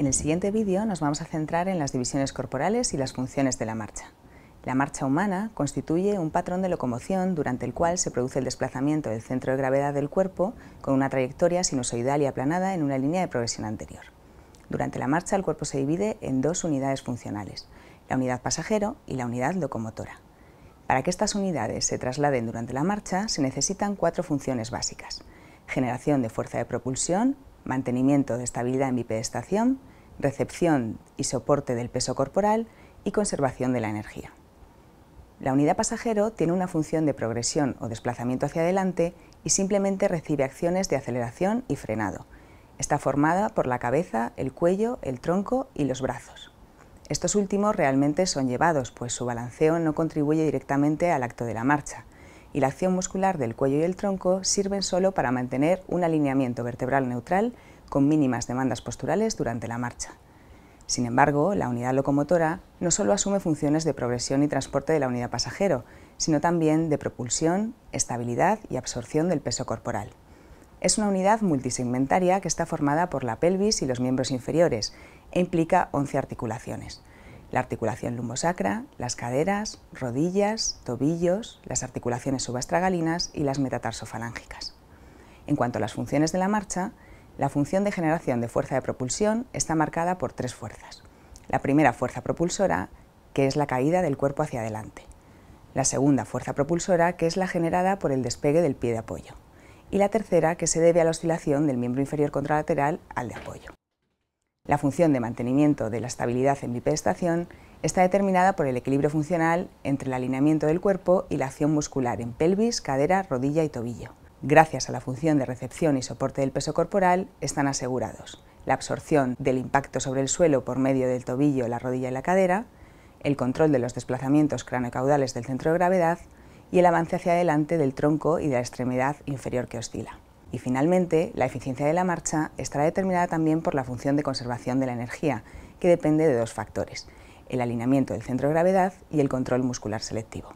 En el siguiente vídeo nos vamos a centrar en las divisiones corporales y las funciones de la marcha. La marcha humana constituye un patrón de locomoción durante el cual se produce el desplazamiento del centro de gravedad del cuerpo con una trayectoria sinusoidal y aplanada en una línea de progresión anterior. Durante la marcha el cuerpo se divide en dos unidades funcionales, la unidad pasajero y la unidad locomotora. Para que estas unidades se trasladen durante la marcha se necesitan cuatro funciones básicas. Generación de fuerza de propulsión, mantenimiento de estabilidad en bipedestación, recepción y soporte del peso corporal y conservación de la energía. La unidad pasajero tiene una función de progresión o desplazamiento hacia adelante y simplemente recibe acciones de aceleración y frenado. Está formada por la cabeza, el cuello, el tronco y los brazos. Estos últimos realmente son llevados, pues su balanceo no contribuye directamente al acto de la marcha, y la acción muscular del cuello y el tronco sirven solo para mantener un alineamiento vertebral neutral con mínimas demandas posturales durante la marcha. Sin embargo, la unidad locomotora no solo asume funciones de progresión y transporte de la unidad pasajero, sino también de propulsión, estabilidad y absorción del peso corporal. Es una unidad multisegmentaria que está formada por la pelvis y los miembros inferiores e implica 11 articulaciones. La articulación lumbosacra, las caderas, rodillas, tobillos, las articulaciones subastragalinas y las metatarsofalángicas. En cuanto a las funciones de la marcha, la función de generación de fuerza de propulsión está marcada por tres fuerzas. La primera fuerza propulsora, que es la caída del cuerpo hacia adelante. La segunda fuerza propulsora, que es la generada por el despegue del pie de apoyo. Y la tercera, que se debe a la oscilación del miembro inferior contralateral al de apoyo. La función de mantenimiento de la estabilidad en bipedestación está determinada por el equilibrio funcional entre el alineamiento del cuerpo y la acción muscular en pelvis, cadera, rodilla y tobillo gracias a la función de recepción y soporte del peso corporal, están asegurados. La absorción del impacto sobre el suelo por medio del tobillo, la rodilla y la cadera, el control de los desplazamientos crano-caudales del centro de gravedad y el avance hacia adelante del tronco y de la extremidad inferior que oscila. Y finalmente, la eficiencia de la marcha estará determinada también por la función de conservación de la energía, que depende de dos factores, el alineamiento del centro de gravedad y el control muscular selectivo.